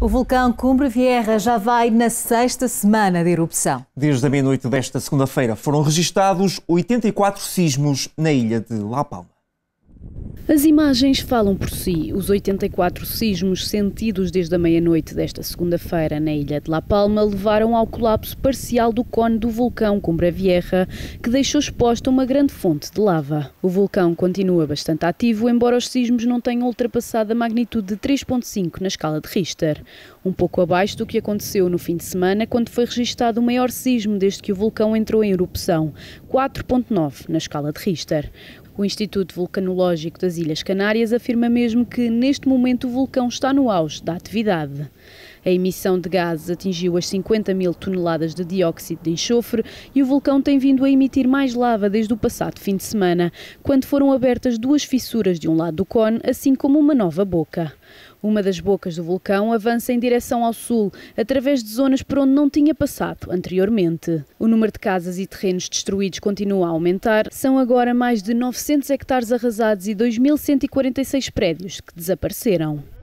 O vulcão Cumbre Vieira já vai na sexta semana de erupção. Desde a meia-noite desta segunda-feira foram registados 84 sismos na ilha de La Palma. As imagens falam por si. Os 84 sismos sentidos desde a meia-noite desta segunda-feira na ilha de La Palma levaram ao colapso parcial do cone do vulcão Cumbra Vieja, que deixou exposta uma grande fonte de lava. O vulcão continua bastante ativo, embora os sismos não tenham ultrapassado a magnitude de 3.5 na escala de Richter, um pouco abaixo do que aconteceu no fim de semana, quando foi registado o maior sismo desde que o vulcão entrou em erupção, 4.9 na escala de Richter. O Instituto Vulcanológico das Ilhas Canárias afirma mesmo que, neste momento, o vulcão está no auge da atividade. A emissão de gases atingiu as 50 mil toneladas de dióxido de enxofre e o vulcão tem vindo a emitir mais lava desde o passado fim de semana, quando foram abertas duas fissuras de um lado do cone, assim como uma nova boca. Uma das bocas do vulcão avança em direção ao sul, através de zonas por onde não tinha passado anteriormente. O número de casas e terrenos destruídos continua a aumentar. São agora mais de 900 hectares arrasados e 2.146 prédios que desapareceram.